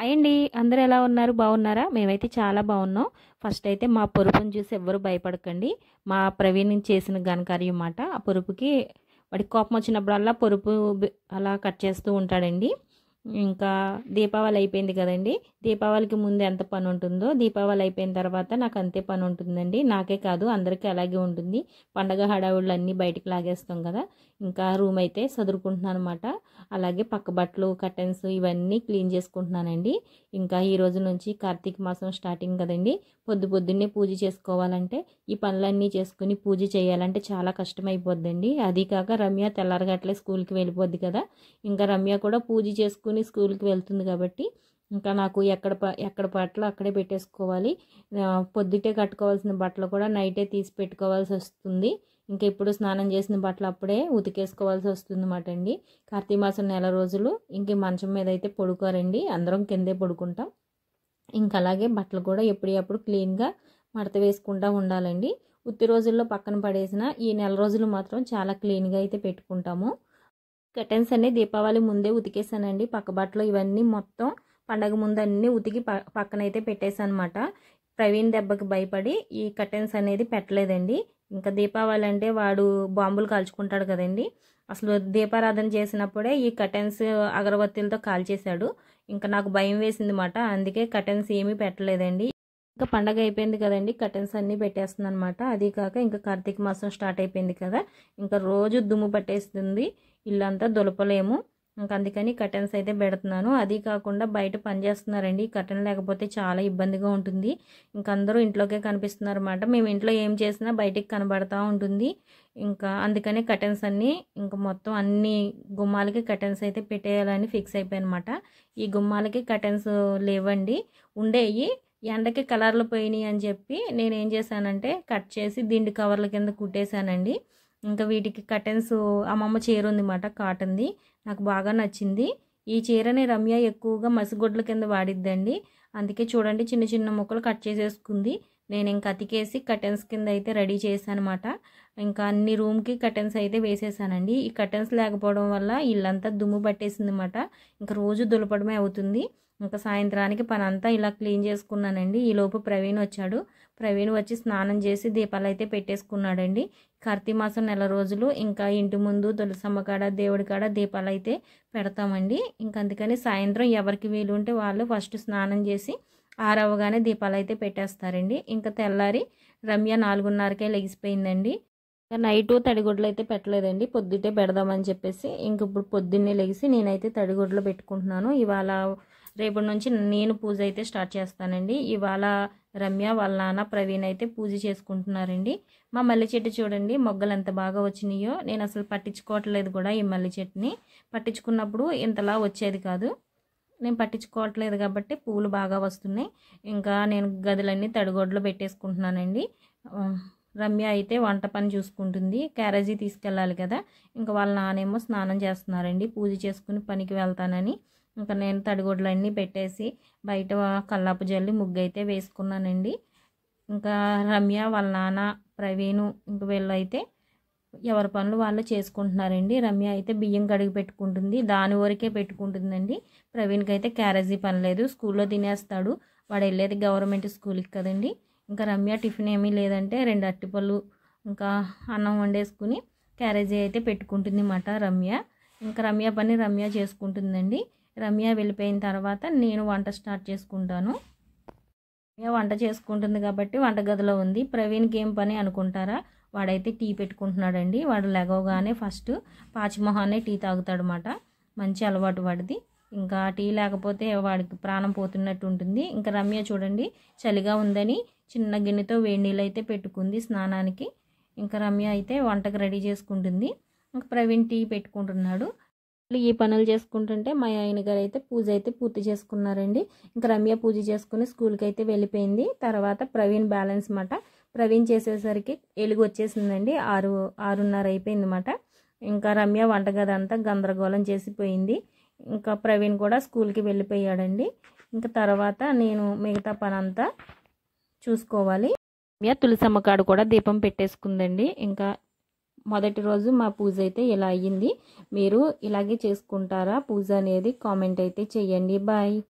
అయ్యండి అందరూ ఎలా ఉన్నారు బాగున్నారా మేమైతే చాలా బాగున్నాం ఫస్ట్ అయితే మా పొరుపుని చూసి ఎవ్వరు భయపడకండి మా ప్రవీణ్ చేసిన ఘనకార్యం అన్నమాట ఆ పొరుపుకి వాడికి కోపం వచ్చినప్పుడల్లా పొరుపు అలా కట్ చేస్తూ ఉంటాడండి ఇంకా దీపావళి అయిపోయింది కదండి దీపావళికి ముందు ఎంత పని ఉంటుందో దీపావళి అయిపోయిన తర్వాత నాకు అంతే పని ఉంటుందండి నాకే కాదు అందరికీ అలాగే ఉంటుంది పండగ హడావుళ్ళు అన్నీ బయటకు లాగేస్తాం కదా ఇంకా రూమ్ అయితే చదువుకుంటున్నాను అనమాట అలాగే పక్క బట్టలు కర్టన్స్ ఇవన్నీ క్లీన్ చేసుకుంటున్నానండి ఇంకా ఈ రోజు నుంచి కార్తీక మాసం స్టార్టింగ్ కదండి పొద్దు పొద్దున్నే పూజ చేసుకోవాలంటే ఈ పనులన్నీ చేసుకుని పూజ చేయాలంటే చాలా కష్టమైపోద్దండి అది కాక రమ్య తెల్లారగట్లే స్కూల్కి వెళ్ళిపోద్ది కదా ఇంకా రమ్య కూడా పూజ చేసుకుని తీసుకుని స్కూల్కి వెళ్తుంది కాబట్టి ఇంకా నాకు ఎక్కడ ఎక్కడ బట్టలు అక్కడే పెట్టేసుకోవాలి పొద్దుటే కట్టుకోవాల్సిన బట్టలు కూడా నైటే తీసి పెట్టుకోవాల్సి వస్తుంది ఇంకా ఇప్పుడు స్నానం చేసిన బట్టలు అప్పుడే ఉతికేసుకోవాల్సి వస్తుంది అన్నమాట అండి కార్తీక మాసం నెల రోజులు ఇంక మంచం మీద అయితే పడుకోరండి అందరం కిందే పడుకుంటాం ఇంకా అలాగే బట్టలు కూడా ఎప్పుడప్పుడు క్లీన్గా మడత వేసుకుంటూ ఉండాలండి ఉత్తి రోజుల్లో పక్కన పడేసిన ఈ నెల రోజులు మాత్రం చాలా క్లీన్గా అయితే పెట్టుకుంటాము కర్టెన్స్ అన్ని దీపావళి ముందే ఉతికేసానండి పక్క బట్టలో ఇవన్నీ మొత్తం పండగ ముందు అన్నీ ఉతికి పక్కనైతే పెట్టేశాను అనమాట ప్రవీణ్ దెబ్బకి భయపడి ఈ కర్టెన్స్ అనేది పెట్టలేదండి ఇంకా దీపావళి అంటే వాడు బాంబులు కాల్చుకుంటాడు కదండి అసలు దీపారాధన చేసినప్పుడే ఈ కర్టెన్స్ అగరబత్తులతో కాల్చేశాడు ఇంకా నాకు భయం వేసింది మాట అందుకే కర్టెన్స్ ఏమీ పెట్టలేదండి ఇంకా పండగ అయిపోయింది కదండి కర్టెన్స్ అన్నీ పెట్టేస్తుంది అనమాట అది కాక ఇంకా కార్తీక మాసం స్టార్ట్ అయిపోయింది కదా ఇంకా రోజు దుమ్ము పట్టేస్తుంది ఇల్లంతా దులపలేము ఇంకా అందుకని కర్టెన్స్ అయితే పెడుతున్నాను అది కాకుండా బయట పనిచేస్తున్నారండి కర్టెన్ లేకపోతే చాలా ఇబ్బందిగా ఉంటుంది ఇంక అందరూ ఇంట్లోకే కనిపిస్తున్నారు మేము ఇంట్లో ఏం చేసినా బయటికి కనబడతా ఉంటుంది ఇంకా అందుకనే కర్టెన్స్ అన్నీ ఇంకా మొత్తం అన్ని గుమ్మాలకి కర్టెన్స్ అయితే పెట్టేయాలని ఫిక్స్ అయిపోయానమాట ఈ గుమ్మాలకి కర్టెన్స్ లేవండి ఉండేవి ఎండకి కలర్లు పోయినాయి అని చెప్పి నేను ఏం చేశానంటే కట్ చేసి దిండు కవర్ల కింద కుట్టేశానండి ఇంకా వీటికి కటన్స్ అమ్మమ్మ చీర ఉంది అన్నమాట కాటన్ది నాకు బాగా నచ్చింది ఈ చీరని రమ్య ఎక్కువగా మసిగొడ్ల కింద వాడిద్దండి అందుకే చూడండి చిన్న చిన్న ముక్కలు కట్ చేసేసుకుంది నేను ఇంకా అతికేసి కటన్స్ కింద అయితే రెడీ అనమాట ఇంకా అన్ని రూమ్కి కటన్స్ అయితే వేసేసానండి ఈ కటన్స్ లేకపోవడం వల్ల ఇల్లంతా దుమ్ము పట్టేసింది అనమాట ఇంకా రోజు దులపడమే అవుతుంది ఇంకా సాయంత్రానికి పనంతా ఇలా క్లీన్ చేసుకున్నానండి ఈలోపు ప్రవీణ్ వచ్చాడు ప్రవీణ్ వచ్చి స్నానం చేసి దీపాలు అయితే పెట్టేసుకున్నాడండి కార్తీమాసం నెల రోజులు ఇంకా ఇంటి ముందు తులసమ్మ కాడ దేవుడి కాడ దీపాలు అయితే పెడతామండి ఇంకా అందుకని సాయంత్రం ఎవరికి వీలు ఉంటే వాళ్ళు ఫస్ట్ స్నానం చేసి ఆరవగానే దీపాలు అయితే పెట్టేస్తారండి ఇంకా తెల్లారి రమ్య నాలుగున్నరకే లెగిసిపోయిందండి నైట్ తడిగుడ్లు అయితే పెట్టలేదండి పొద్దుటే పెడదామని చెప్పేసి ఇంక ఇప్పుడు పొద్దున్నే లెగిసి నేనైతే తడిగుడ్లు పెట్టుకుంటున్నాను ఇవాళ రేపటి నుంచి నేను పూజ అయితే స్టార్ట్ చేస్తానండి ఇవాళ రమ్య వాళ్ళ నాన్న ప్రవీణ్ అయితే పూజ చేసుకుంటున్నారండి మా మల్లె చెట్టు చూడండి మొగ్గలు ఎంత బాగా వచ్చినాయో నేను అసలు పట్టించుకోవట్లేదు కూడా ఈ మల్లె చెట్టుని పట్టించుకున్నప్పుడు ఇంతలా వచ్చేది కాదు నేను పట్టించుకోవట్లేదు కాబట్టి పూలు బాగా వస్తున్నాయి ఇంకా నేను గదులన్నీ తడిగొడ్లు పెట్టేసుకుంటున్నానండి రమ్య అయితే వంట పని చూసుకుంటుంది క్యారేజీ తీసుకెళ్ళాలి కదా ఇంకా వాళ్ళ నానేమో స్నానం చేస్తున్నారండి పూజ చేసుకుని పనికి వెళ్తానని ఇంకా నేను తడిగొడ్లన్నీ పెట్టేసి బయట కల్లాపు జల్లి ముగ్గు అయితే వేసుకున్నానండి ఇంకా రమ్య వాళ్ళ నాన్న ప్రవీణు ఇంక వీళ్ళైతే ఎవరి పనులు వాళ్ళు చేసుకుంటున్నారండి రమ్య అయితే బియ్యం కడిగి పెట్టుకుంటుంది దాని ఊరికే పెట్టుకుంటుందండి ప్రవీణ్కి అయితే క్యారేజీ పని లేదు స్కూల్లో తినేస్తాడు వాడు వెళ్ళేది గవర్నమెంట్ స్కూల్కి కదండి ఇంకా రమ్య టిఫిన్ ఏమీ లేదంటే రెండు అట్టిపళ్ళు ఇంకా అన్నం వండేసుకుని క్యారేజీ అయితే పెట్టుకుంటుంది అన్నమాట రమ్య ఇంకా రమ్య పని రమ్య చేసుకుంటుందండి రమ్య వెళ్ళిపోయిన తర్వాత నేను వంట స్టార్ట్ చేసుకుంటాను రమ్య వంట చేసుకుంటుంది కాబట్టి వంటగదిలో ఉంది ప్రవీణ్కి ఏం పని అనుకుంటారా వాడైతే టీ పెట్టుకుంటున్నాడండి వాడు లెగవగానే ఫస్ట్ పాచిమొహాన్నే టీ తాగుతాడనమాట మంచి అలవాటు వాడిది ఇంకా టీ లేకపోతే వాడికి ప్రాణం పోతున్నట్టు ఉంటుంది ఇంకా రమ్య చూడండి చలిగా ఉందని చిన్న గిన్నెతో వేడి నీళ్ళు అయితే పెట్టుకుంది స్నానానికి ఇంకా రమ్య అయితే వంటకు రెడీ చేసుకుంటుంది ఇంకా ప్రవీణ్ టీ పెట్టుకుంటున్నాడు ఈ పనులు చేసుకుంటుంటే మా ఆయన గారు అయితే పూజ అయితే పూర్తి చేసుకున్నారండి ఇంకా రమ్య పూజ చేసుకుని స్కూల్కి అయితే వెళ్ళిపోయింది తర్వాత ప్రవీణ్ బ్యాలెన్స్ అన్నమాట ప్రవీణ్ చేసేసరికి ఎలుగు వచ్చేసిందండి ఆరు ఆరున్నర అయిపోయింది అన్నమాట ఇంకా రమ్య వంటగది అంతా గందరగోళం చేసిపోయింది ఇంకా ప్రవీణ్ కూడా స్కూల్కి వెళ్ళిపోయాడండి ఇంకా తర్వాత నేను మిగతా పనంతా చూసుకోవాలి తులసమ్మ కాడు కూడా దీపం పెట్టేసుకుందండి ఇంకా మొదటి రోజు మా పూజ అయితే ఇలా అయ్యింది మీరు ఇలాగే చేసుకుంటారా పూజ అనేది కామెంట్ అయితే చేయండి బాయ్